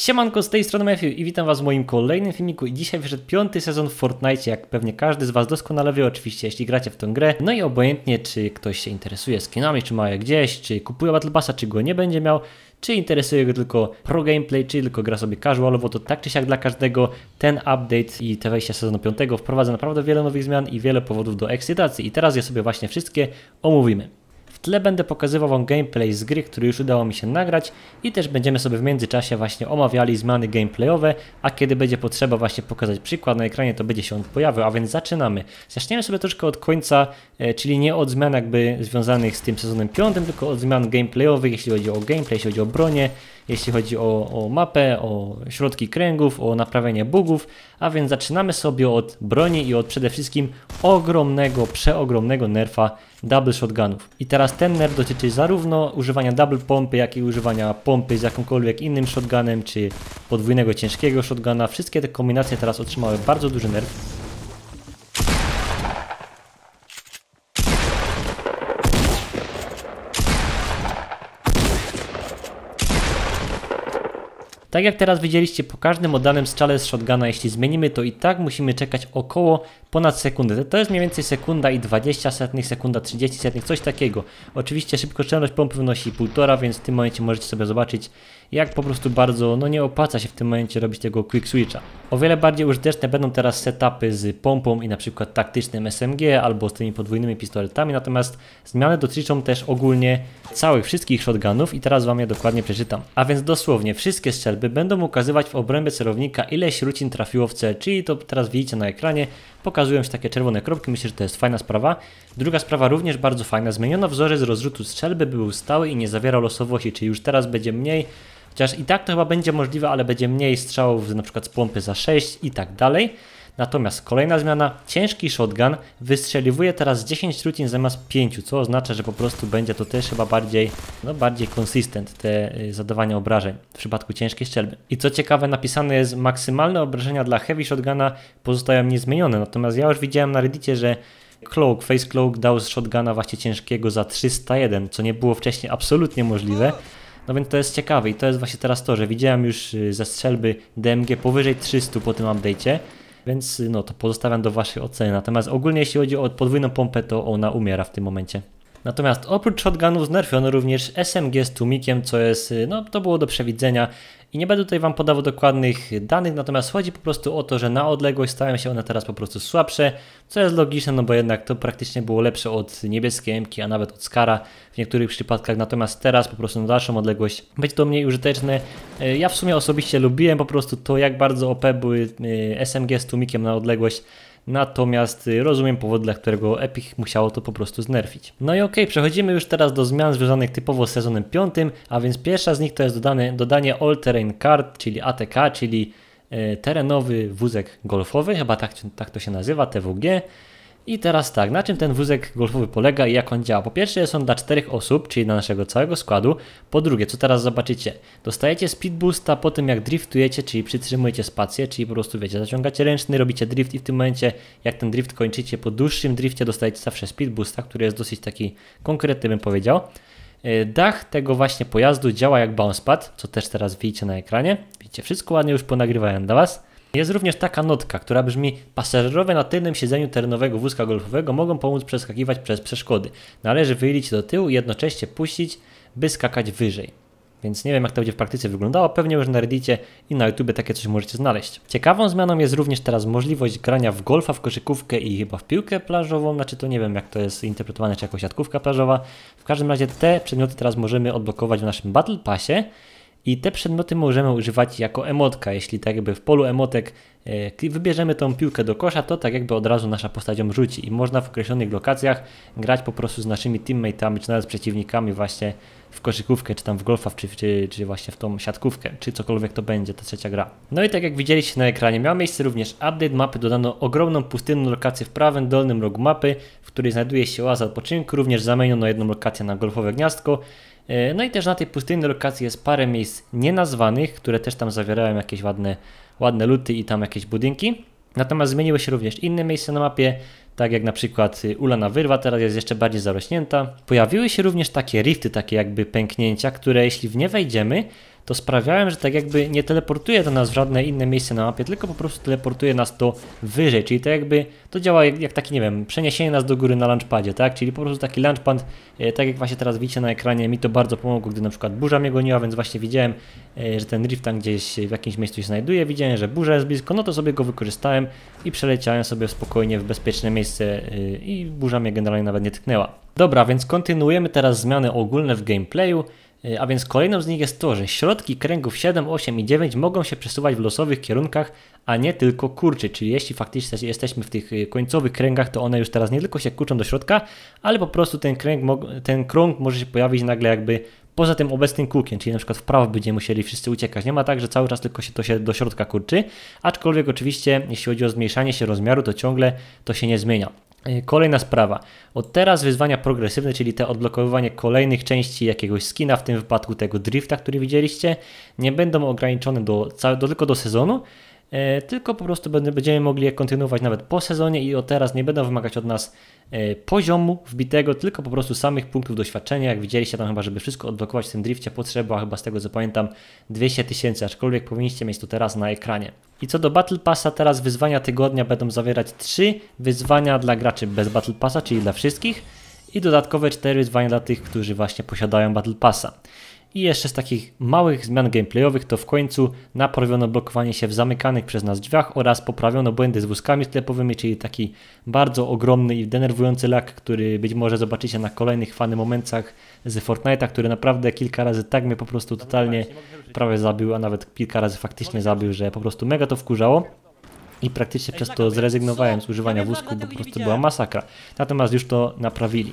Siemanko, z tej strony Matthew i witam was w moim kolejnym filmiku dzisiaj wyszedł piąty sezon w Fortnite, jak pewnie każdy z was doskonale wie oczywiście, jeśli gracie w tę grę. No i obojętnie, czy ktoś się interesuje skinami, czy ma je gdzieś, czy kupuje Battle Passa, czy go nie będzie miał, czy interesuje go tylko pro gameplay, czy tylko gra sobie casualowo, to tak czy siak dla każdego ten update i te wejścia sezonu piątego wprowadza naprawdę wiele nowych zmian i wiele powodów do ekscytacji i teraz je sobie właśnie wszystkie omówimy tle będę pokazywał Wam gameplay z gry, który już udało mi się nagrać i też będziemy sobie w międzyczasie właśnie omawiali zmiany gameplayowe, a kiedy będzie potrzeba właśnie pokazać przykład na ekranie, to będzie się on pojawił, a więc zaczynamy. Zaczniemy sobie troszkę od końca, e, czyli nie od zmian jakby związanych z tym sezonem piątym, tylko od zmian gameplayowych, jeśli chodzi o gameplay, jeśli chodzi o bronię, jeśli chodzi o, o mapę, o środki kręgów, o naprawianie bugów, a więc zaczynamy sobie od broni i od przede wszystkim ogromnego, przeogromnego nerfa double shotgunów. I teraz ten nerf dotyczy zarówno używania double pompy, jak i używania pompy z jakimkolwiek innym shotgunem, czy podwójnego ciężkiego shotguna. Wszystkie te kombinacje teraz otrzymały bardzo duży nerf. Tak jak teraz widzieliście, po każdym oddanym strzale z shotguna, jeśli zmienimy to i tak musimy czekać około ponad sekundę. To jest mniej więcej sekunda i 20 setnych, sekunda 30 setnych, coś takiego. Oczywiście szybkościelność pompy wynosi 1,5, więc w tym momencie możecie sobie zobaczyć jak po prostu bardzo, no nie opłaca się w tym momencie robić tego quick switcha. O wiele bardziej użyteczne będą teraz setupy z pompą i na przykład taktycznym SMG albo z tymi podwójnymi pistoletami, natomiast zmiany dotyczą też ogólnie całych wszystkich shotgunów i teraz Wam je dokładnie przeczytam. A więc dosłownie wszystkie strzelby będą ukazywać w obrębie celownika ile śrucin trafiło w cel, czyli to teraz widzicie na ekranie, pokazują się takie czerwone kropki, myślę, że to jest fajna sprawa. Druga sprawa również bardzo fajna, zmieniono wzorzec rozrzutu strzelby, by był stały i nie zawierał losowości, czyli już teraz będzie mniej Chociaż i tak to chyba będzie możliwe, ale będzie mniej strzałów na przykład z pompy za 6 i tak dalej. Natomiast kolejna zmiana, ciężki shotgun wystrzeliwuje teraz 10 trucin zamiast 5, co oznacza, że po prostu będzie to też chyba bardziej, no bardziej konsystent te y, zadawanie obrażeń w przypadku ciężkiej strzelby. I co ciekawe napisane jest, maksymalne obrażenia dla heavy shotguna pozostają niezmienione, natomiast ja już widziałem na reddicie, że Cloak, Face Cloak dał z shotguna właśnie ciężkiego za 301, co nie było wcześniej absolutnie możliwe. No więc to jest ciekawe i to jest właśnie teraz to, że widziałem już y, ze strzelby DMG powyżej 300 po tym update'cie, więc y, no to pozostawiam do waszej oceny. Natomiast ogólnie jeśli chodzi o podwójną pompę, to ona umiera w tym momencie. Natomiast oprócz shotgunów znerfiono również SMG z tłumikiem, co jest, y, no to było do przewidzenia i nie będę tutaj Wam podawał dokładnych danych, natomiast chodzi po prostu o to, że na odległość stają się one teraz po prostu słabsze, co jest logiczne, no bo jednak to praktycznie było lepsze od niebieskiej MK, a nawet od Skara w niektórych przypadkach, natomiast teraz po prostu na dalszą odległość będzie to mniej użyteczne. Y, ja w sumie osobiście lubiłem po prostu to, jak bardzo OP były y, SMG z tłumikiem na odległość, Natomiast y, rozumiem powód, dla którego Epic musiało to po prostu znerfić. No i okej, okay, przechodzimy już teraz do zmian związanych typowo z sezonem 5, a więc pierwsza z nich to jest dodane, dodanie All Terrain Card, czyli ATK, czyli e, terenowy wózek golfowy, chyba tak, tak to się nazywa, TWG. I teraz tak, na czym ten wózek golfowy polega i jak on działa? Po pierwsze jest on dla czterech osób, czyli dla naszego całego składu. Po drugie, co teraz zobaczycie? Dostajecie speed boosta po tym jak driftujecie, czyli przytrzymujecie spację, czyli po prostu wiecie, zaciągacie ręczny, robicie drift i w tym momencie jak ten drift kończycie, po dłuższym drifcie dostajecie zawsze speed boosta, który jest dosyć taki konkretny bym powiedział. E, dach tego właśnie pojazdu działa jak bounce pad, co też teraz widzicie na ekranie. Widzicie, wszystko ładnie już ponagrywałem dla Was. Jest również taka notka, która brzmi: Pasażerowie na tylnym siedzeniu terenowego wózka golfowego mogą pomóc przeskakiwać przez przeszkody. Należy wylić do tyłu i jednocześnie puścić, by skakać wyżej. Więc nie wiem, jak to będzie w praktyce wyglądało. Pewnie już na Reddicie i na YouTube takie coś możecie znaleźć. Ciekawą zmianą jest również teraz możliwość grania w golfa, w koszykówkę i chyba w piłkę plażową. Znaczy, to nie wiem, jak to jest interpretowane, czy jako siatkówka plażowa. W każdym razie te przedmioty teraz możemy odblokować w naszym Battle Passie. I te przedmioty możemy używać jako emotka. Jeśli tak jakby w polu emotek e, wybierzemy tą piłkę do kosza, to tak jakby od razu nasza postać ją rzuci i można w określonych lokacjach grać po prostu z naszymi teammate'ami czy nawet z przeciwnikami właśnie w koszykówkę, czy tam w golfa, czy, czy, czy, właśnie w tą siatkówkę, czy cokolwiek to będzie, ta trzecia gra. No i tak jak widzieliście na ekranie, miał miejsce również update mapy, dodano ogromną pustynną lokację w prawym dolnym rogu mapy, w której znajduje się oaza odpoczynku, również zamieniono jedną lokację na golfowe gniazdko, e, no i też na tej pustynnej lokacji jest parę miejsc nienazwanych, które też tam zawierają jakieś ładne, ładne luty i tam jakieś budynki. Natomiast zmieniły się również inne miejsca na mapie, tak jak na przykład y, ulana wyrwa teraz jest jeszcze bardziej zarośnięta. Pojawiły się również takie rifty, takie jakby pęknięcia, które jeśli w nie wejdziemy, to sprawiałem, że tak jakby nie teleportuje to nas w żadne inne miejsce na mapie, tylko po prostu teleportuje nas to wyżej, czyli to jakby to działa jak, jak taki, nie wiem, przeniesienie nas do góry na launchpadzie, tak? Czyli po prostu taki launchpad, e, tak jak właśnie teraz widzicie na ekranie, mi to bardzo pomogło, gdy na przykład burza mnie goniła, więc właśnie widziałem, e, że ten rift tam gdzieś w jakimś miejscu się znajduje, widziałem, że burza jest blisko, no to sobie go wykorzystałem i przeleciałem sobie spokojnie w bezpieczne miejsce e, i burza mnie generalnie nawet nie tknęła. Dobra, więc kontynuujemy teraz zmiany ogólne w gameplayu. A więc kolejną z nich jest to, że środki kręgów 7, 8 i 9 mogą się przesuwać w losowych kierunkach, a nie tylko kurczyć. Czyli jeśli faktycznie jesteśmy w tych y, końcowych kręgach, to one już teraz nie tylko się kurczą do środka, ale po prostu ten, kręg, ten krąg może się pojawić nagle jakby poza tym obecnym kółkiem, czyli na przykład w prawo będziemy musieli wszyscy uciekać. Nie ma tak, że cały czas tylko się to się do środka kurczy, aczkolwiek oczywiście jeśli chodzi o zmniejszanie się rozmiaru, to ciągle to się nie zmienia. E, kolejna sprawa. Od teraz wyzwania progresywne, czyli te odblokowywanie kolejnych części jakiegoś skina, w tym wypadku tego drifta, który widzieliście, nie będą ograniczone do, do, tylko do sezonu, E, tylko po prostu będziemy mogli je kontynuować nawet po sezonie i o teraz nie będą wymagać od nas e, poziomu wbitego, tylko po prostu samych punktów doświadczenia. Jak widzieliście tam chyba, żeby wszystko odblokować w tym drifcie potrzeba chyba z tego co pamiętam 200 tysięcy, aczkolwiek powinniście mieć to teraz na ekranie. I co do Battle Passa, teraz wyzwania tygodnia będą zawierać 3 wyzwania dla graczy bez Battle Passa, czyli dla wszystkich i dodatkowe 4 wyzwania dla tych, którzy właśnie posiadają Battle Passa. I jeszcze z takich małych zmian gameplayowych to w końcu naprawiono blokowanie się w zamykanych przez nas drzwiach oraz poprawiono błędy z wózkami sklepowymi, czyli taki bardzo ogromny i denerwujący lak, który być może zobaczycie na kolejnych fany momentach z Fortnite'a, który naprawdę kilka razy tak mnie po prostu totalnie prawie zabił, a nawet kilka razy faktycznie zabił, że po prostu mega to wkurzało i praktycznie przez tak, to zrezygnowałem z używania wózku, bo po prostu była masakra. Natomiast już to naprawili.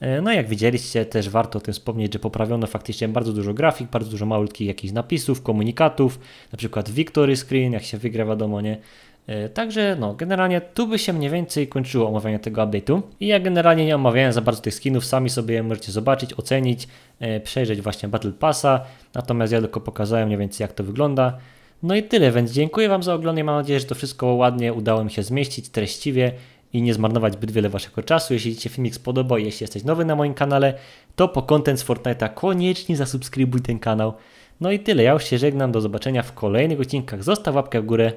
E, no jak widzieliście, też warto o tym wspomnieć, że poprawiono faktycznie bardzo dużo grafik, bardzo dużo małych jakichś napisów, komunikatów, na przykład victory screen, jak się wygra wiadomo, nie? E, także no, generalnie tu by się mniej więcej kończyło omawianie tego update'u. I ja generalnie nie omawiałem za bardzo tych skinów, sami sobie je możecie zobaczyć, ocenić, e, przejrzeć właśnie Battle Passa, natomiast ja tylko pokazałem mniej więcej jak to wygląda. No i tyle, więc dziękuję Wam za oglądanie, mam nadzieję, że to wszystko ładnie udało mi się zmieścić, treściwie i nie zmarnować zbyt wiele waszego czasu. Jeśli Ci się filmik spodoba i jeśli jesteś nowy na moim kanale, to po content z Fortnite'a koniecznie zasubskrybuj ten kanał. No i tyle, ja już się żegnam, do zobaczenia w kolejnych odcinkach. Zostaw łapkę w górę.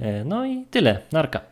E, no i tyle, narka.